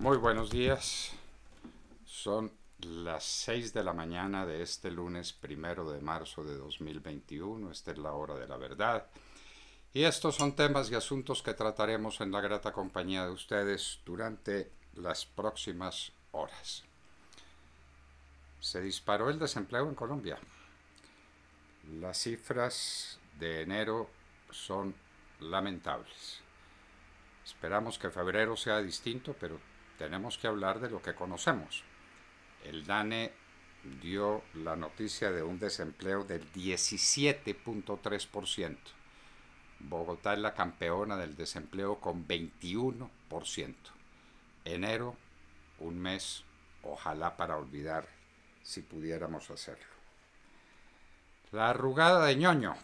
Muy buenos días. Son las 6 de la mañana de este lunes primero de marzo de 2021. Esta es la hora de la verdad. Y estos son temas y asuntos que trataremos en la grata compañía de ustedes durante las próximas horas. Se disparó el desempleo en Colombia. Las cifras de enero son lamentables. Esperamos que febrero sea distinto, pero tenemos que hablar de lo que conocemos. El DANE dio la noticia de un desempleo del 17.3%. Bogotá es la campeona del desempleo con 21%. Enero, un mes, ojalá para olvidar, si pudiéramos hacerlo. La arrugada de ñoño,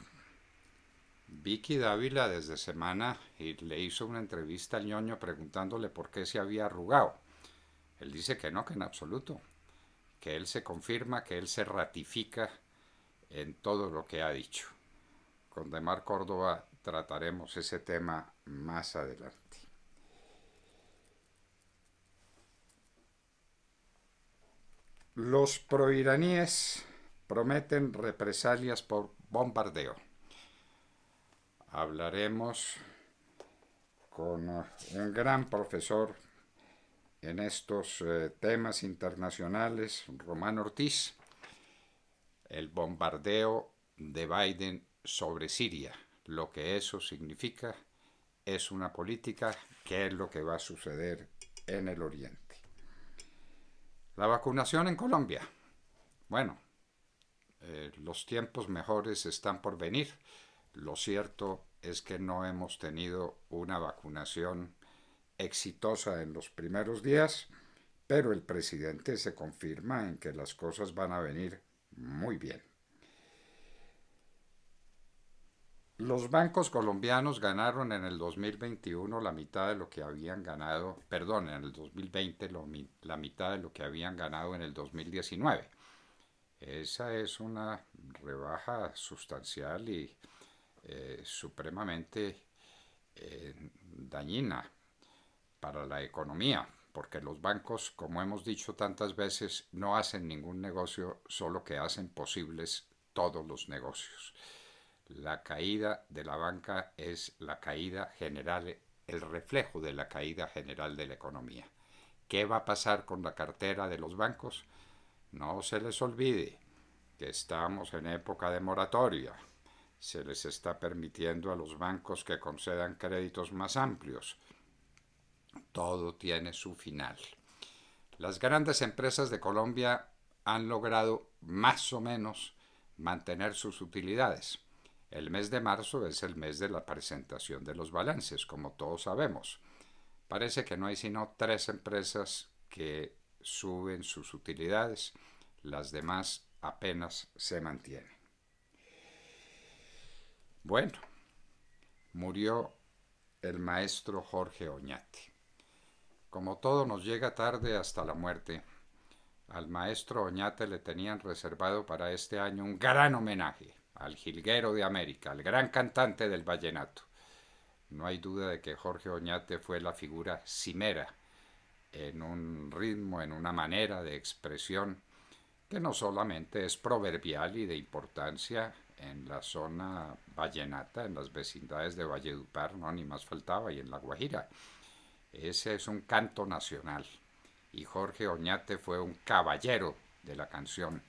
Vicky Dávila desde Semana le hizo una entrevista al ñoño preguntándole por qué se había arrugado. Él dice que no, que en absoluto, que él se confirma, que él se ratifica en todo lo que ha dicho. Con Demar Córdoba trataremos ese tema más adelante. Los proiraníes prometen represalias por bombardeo hablaremos con un gran profesor en estos eh, temas internacionales, Román Ortiz, el bombardeo de Biden sobre Siria, lo que eso significa es una política, que es lo que va a suceder en el Oriente. La vacunación en Colombia. Bueno, eh, los tiempos mejores están por venir. Lo cierto es que no hemos tenido una vacunación exitosa en los primeros días, pero el presidente se confirma en que las cosas van a venir muy bien. Los bancos colombianos ganaron en el 2021 la mitad de lo que habían ganado, perdón, en el 2020 la mitad de lo que habían ganado en el 2019. Esa es una rebaja sustancial y eh, supremamente eh, dañina para la economía, porque los bancos, como hemos dicho tantas veces, no hacen ningún negocio, solo que hacen posibles todos los negocios. La caída de la banca es la caída general, el reflejo de la caída general de la economía. ¿Qué va a pasar con la cartera de los bancos? No se les olvide que estamos en época de moratoria, se les está permitiendo a los bancos que concedan créditos más amplios. Todo tiene su final. Las grandes empresas de Colombia han logrado más o menos mantener sus utilidades. El mes de marzo es el mes de la presentación de los balances, como todos sabemos. Parece que no hay sino tres empresas que suben sus utilidades, las demás apenas se mantienen. Bueno, murió el maestro Jorge Oñate. Como todo nos llega tarde hasta la muerte, al maestro Oñate le tenían reservado para este año un gran homenaje al jilguero de América, al gran cantante del vallenato. No hay duda de que Jorge Oñate fue la figura cimera en un ritmo, en una manera de expresión que no solamente es proverbial y de importancia en la zona vallenata, en las vecindades de Valledupar, no, ni más faltaba, y en La Guajira. Ese es un canto nacional. Y Jorge Oñate fue un caballero de la canción,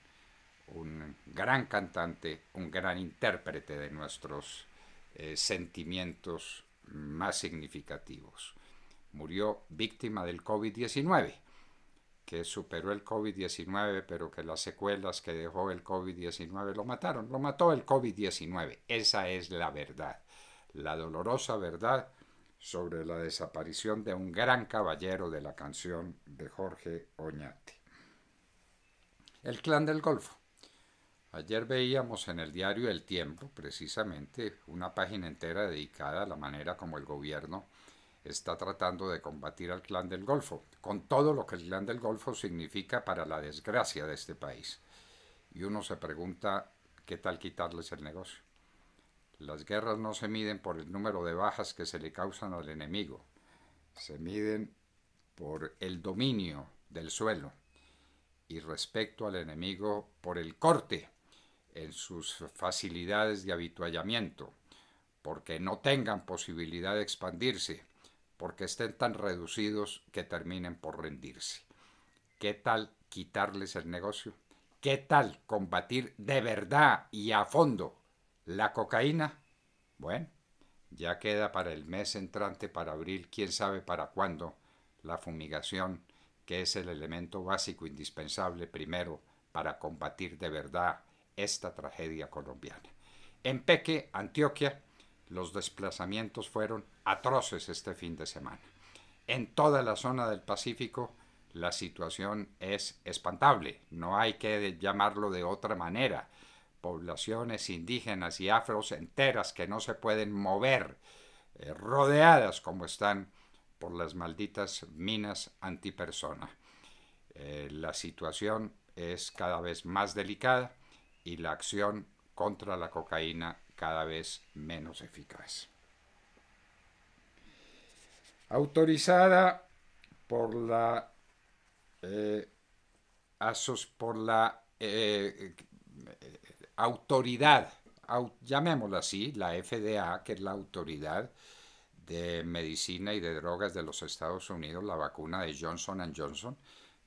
un gran cantante, un gran intérprete de nuestros eh, sentimientos más significativos. Murió víctima del COVID-19 que superó el COVID-19, pero que las secuelas que dejó el COVID-19 lo mataron, lo mató el COVID-19. Esa es la verdad, la dolorosa verdad sobre la desaparición de un gran caballero de la canción de Jorge Oñate. El clan del Golfo. Ayer veíamos en el diario El Tiempo, precisamente, una página entera dedicada a la manera como el gobierno está tratando de combatir al clan del Golfo, con todo lo que el clan del Golfo significa para la desgracia de este país. Y uno se pregunta, ¿qué tal quitarles el negocio? Las guerras no se miden por el número de bajas que se le causan al enemigo, se miden por el dominio del suelo y respecto al enemigo por el corte en sus facilidades de habituallamiento, porque no tengan posibilidad de expandirse porque estén tan reducidos que terminen por rendirse. ¿Qué tal quitarles el negocio? ¿Qué tal combatir de verdad y a fondo la cocaína? Bueno, ya queda para el mes entrante, para abril, quién sabe para cuándo, la fumigación, que es el elemento básico indispensable primero para combatir de verdad esta tragedia colombiana. En Peque, Antioquia, los desplazamientos fueron atroces este fin de semana. En toda la zona del Pacífico la situación es espantable, no hay que llamarlo de otra manera. Poblaciones indígenas y afros enteras que no se pueden mover, eh, rodeadas como están por las malditas minas antipersona. Eh, la situación es cada vez más delicada y la acción contra la cocaína cada vez menos eficaz. Autorizada por la, eh, asos, por la eh, autoridad, llamémosla así, la FDA, que es la autoridad de medicina y de drogas de los Estados Unidos, la vacuna de Johnson Johnson,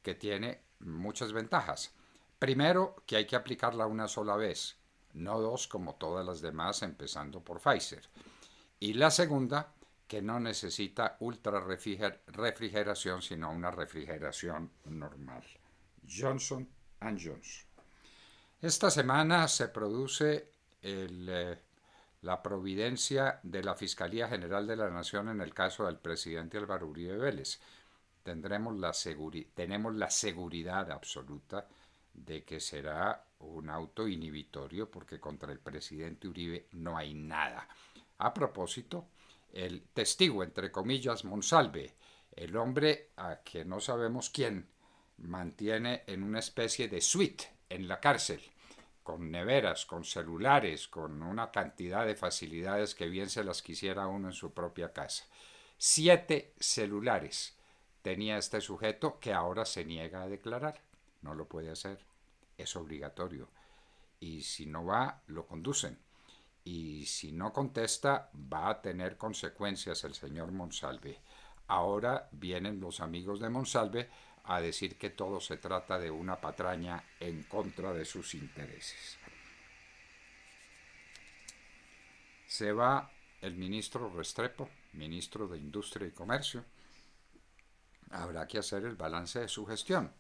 que tiene muchas ventajas. Primero, que hay que aplicarla una sola vez, no dos como todas las demás, empezando por Pfizer. Y la segunda, que no necesita ultra refrigeración, sino una refrigeración normal. Johnson Johnson. Esta semana se produce eh, la providencia de la Fiscalía General de la Nación en el caso del presidente Álvaro Uribe Vélez. tenemos la seguridad absoluta de que será un auto inhibitorio porque contra el presidente Uribe no hay nada. A propósito, el testigo, entre comillas, Monsalve, el hombre a que no sabemos quién mantiene en una especie de suite en la cárcel, con neveras, con celulares, con una cantidad de facilidades que bien se las quisiera uno en su propia casa. Siete celulares tenía este sujeto que ahora se niega a declarar no lo puede hacer, es obligatorio. Y si no va, lo conducen. Y si no contesta, va a tener consecuencias el señor Monsalve. Ahora vienen los amigos de Monsalve a decir que todo se trata de una patraña en contra de sus intereses. Se va el ministro Restrepo, ministro de Industria y Comercio. Habrá que hacer el balance de su gestión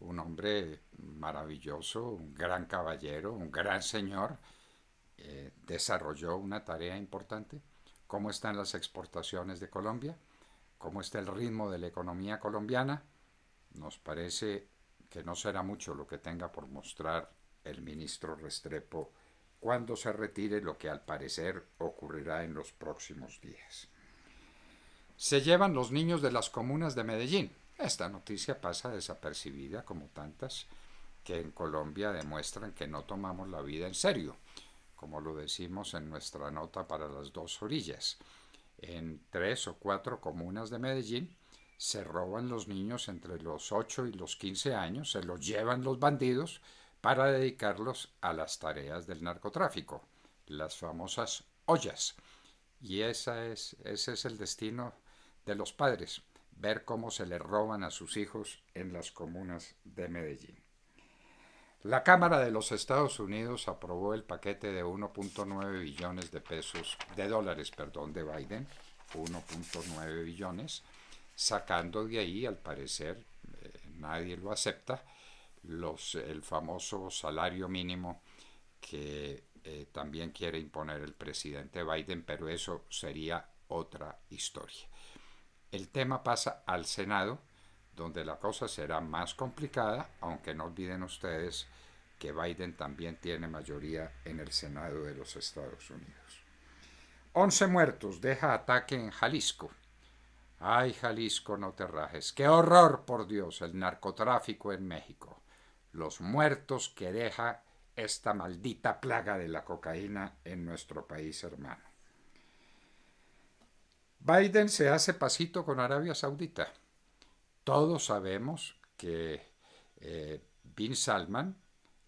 un hombre maravilloso, un gran caballero, un gran señor, eh, desarrolló una tarea importante. ¿Cómo están las exportaciones de Colombia? ¿Cómo está el ritmo de la economía colombiana? Nos parece que no será mucho lo que tenga por mostrar el ministro Restrepo cuando se retire lo que al parecer ocurrirá en los próximos días. Se llevan los niños de las comunas de Medellín. Esta noticia pasa desapercibida como tantas que en Colombia demuestran que no tomamos la vida en serio, como lo decimos en nuestra nota para las dos orillas. En tres o cuatro comunas de Medellín se roban los niños entre los 8 y los 15 años, se los llevan los bandidos para dedicarlos a las tareas del narcotráfico, las famosas ollas. Y esa es, ese es el destino de los padres ver cómo se le roban a sus hijos en las comunas de Medellín. La Cámara de los Estados Unidos aprobó el paquete de 1.9 billones de pesos, de dólares, perdón, de Biden, 1.9 billones, sacando de ahí, al parecer, eh, nadie lo acepta, el famoso salario mínimo que eh, también quiere imponer el presidente Biden, pero eso sería otra historia. El tema pasa al Senado, donde la cosa será más complicada, aunque no olviden ustedes que Biden también tiene mayoría en el Senado de los Estados Unidos. 11 muertos deja ataque en Jalisco. Ay, Jalisco, no te rajes. Qué horror, por Dios, el narcotráfico en México. Los muertos que deja esta maldita plaga de la cocaína en nuestro país hermano. Biden se hace pasito con Arabia Saudita. Todos sabemos que eh, Bin Salman,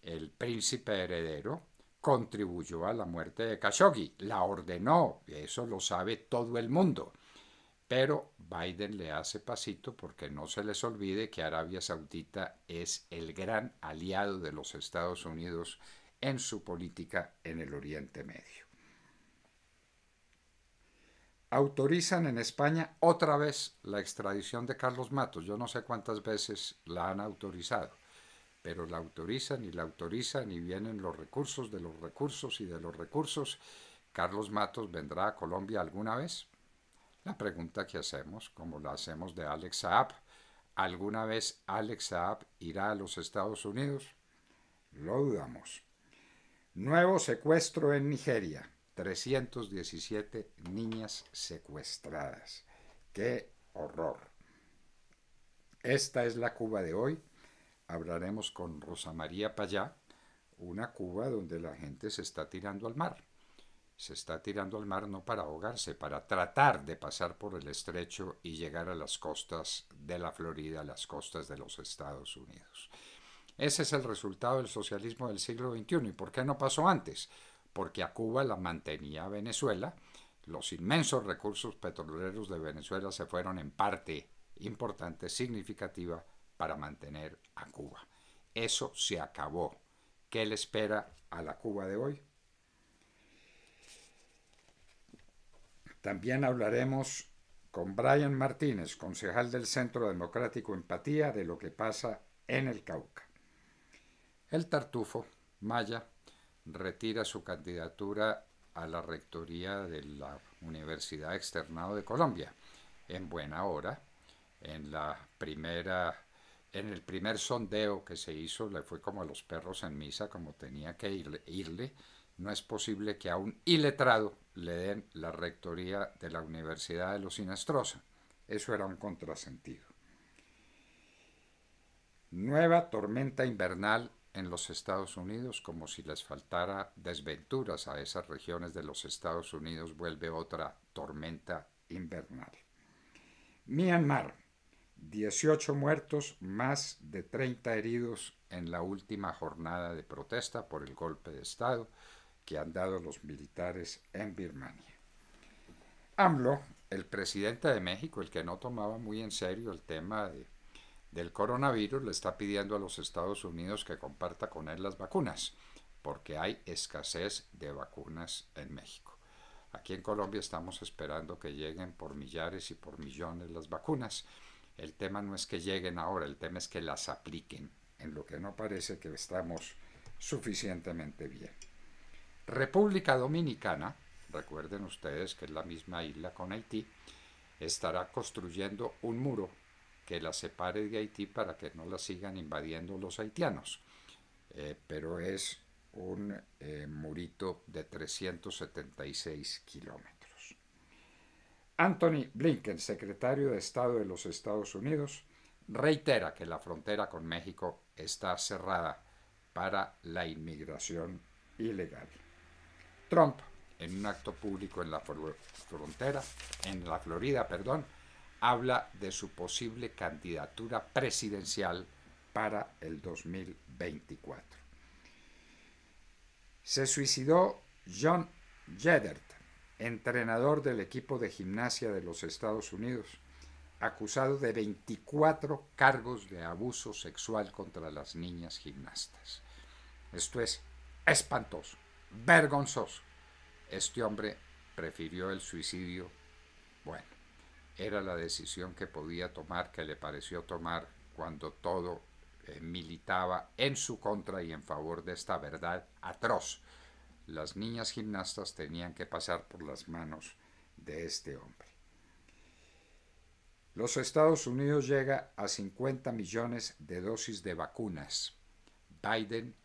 el príncipe heredero, contribuyó a la muerte de Khashoggi, la ordenó, eso lo sabe todo el mundo. Pero Biden le hace pasito porque no se les olvide que Arabia Saudita es el gran aliado de los Estados Unidos en su política en el Oriente Medio autorizan en España otra vez la extradición de Carlos Matos. Yo no sé cuántas veces la han autorizado, pero la autorizan y la autorizan y vienen los recursos de los recursos y de los recursos. ¿Carlos Matos vendrá a Colombia alguna vez? La pregunta que hacemos, como la hacemos de Alex Saab, ¿alguna vez Alex Saab irá a los Estados Unidos? Lo dudamos. Nuevo secuestro en Nigeria. 317 niñas secuestradas. ¡Qué horror! Esta es la Cuba de hoy. Hablaremos con Rosa María Payá, una Cuba donde la gente se está tirando al mar. Se está tirando al mar no para ahogarse, para tratar de pasar por el estrecho y llegar a las costas de la Florida, a las costas de los Estados Unidos. Ese es el resultado del socialismo del siglo XXI. ¿Y por qué no pasó antes? porque a Cuba la mantenía Venezuela. Los inmensos recursos petroleros de Venezuela se fueron en parte importante, significativa, para mantener a Cuba. Eso se acabó. ¿Qué le espera a la Cuba de hoy? También hablaremos con Brian Martínez, concejal del Centro Democrático Empatía, de lo que pasa en el Cauca. El tartufo, Maya, retira su candidatura a la rectoría de la Universidad Externado de Colombia. En buena hora, en la primera en el primer sondeo que se hizo le fue como a los perros en misa, como tenía que irle, No es posible que a un iletrado le den la rectoría de la Universidad de los Sinastrosa. Eso era un contrasentido. Nueva tormenta invernal en los Estados Unidos, como si les faltara desventuras a esas regiones de los Estados Unidos, vuelve otra tormenta invernal. Myanmar, 18 muertos, más de 30 heridos en la última jornada de protesta por el golpe de Estado que han dado los militares en Birmania. AMLO, el presidente de México, el que no tomaba muy en serio el tema de del coronavirus le está pidiendo a los Estados Unidos que comparta con él las vacunas, porque hay escasez de vacunas en México. Aquí en Colombia estamos esperando que lleguen por millares y por millones las vacunas. El tema no es que lleguen ahora, el tema es que las apliquen, en lo que no parece que estamos suficientemente bien. República Dominicana, recuerden ustedes que es la misma isla con Haití, estará construyendo un muro que la separe de Haití para que no la sigan invadiendo los haitianos. Eh, pero es un eh, murito de 376 kilómetros. Anthony Blinken, secretario de Estado de los Estados Unidos, reitera que la frontera con México está cerrada para la inmigración ilegal. Trump, en un acto público en la frontera, en la Florida, perdón, habla de su posible candidatura presidencial para el 2024. Se suicidó John Jedert, entrenador del equipo de gimnasia de los Estados Unidos, acusado de 24 cargos de abuso sexual contra las niñas gimnastas. Esto es espantoso, vergonzoso. Este hombre prefirió el suicidio. Bueno, era la decisión que podía tomar, que le pareció tomar cuando todo eh, militaba en su contra y en favor de esta verdad atroz. Las niñas gimnastas tenían que pasar por las manos de este hombre. Los Estados Unidos llega a 50 millones de dosis de vacunas. Biden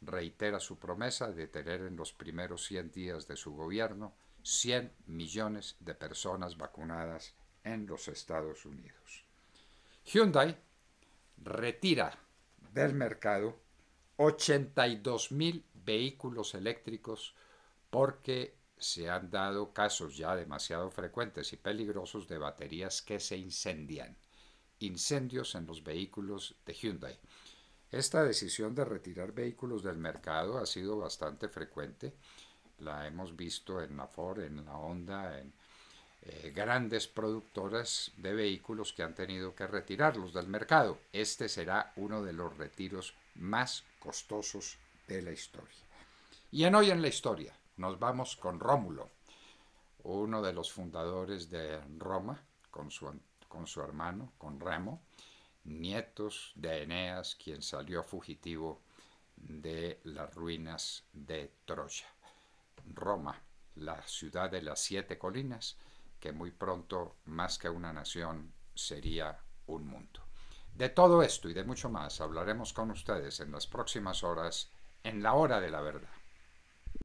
reitera su promesa de tener en los primeros 100 días de su gobierno 100 millones de personas vacunadas en los Estados Unidos. Hyundai retira del mercado 82 mil vehículos eléctricos porque se han dado casos ya demasiado frecuentes y peligrosos de baterías que se incendian. Incendios en los vehículos de Hyundai. Esta decisión de retirar vehículos del mercado ha sido bastante frecuente. La hemos visto en la Ford, en la Honda, en eh, grandes productoras de vehículos que han tenido que retirarlos del mercado. Este será uno de los retiros más costosos de la historia. Y en hoy en la historia nos vamos con Rómulo, uno de los fundadores de Roma, con su, con su hermano, con Remo, nietos de Eneas, quien salió fugitivo de las ruinas de Troya. Roma, la ciudad de las siete colinas, que muy pronto, más que una nación, sería un mundo. De todo esto y de mucho más hablaremos con ustedes en las próximas horas, en la hora de la verdad.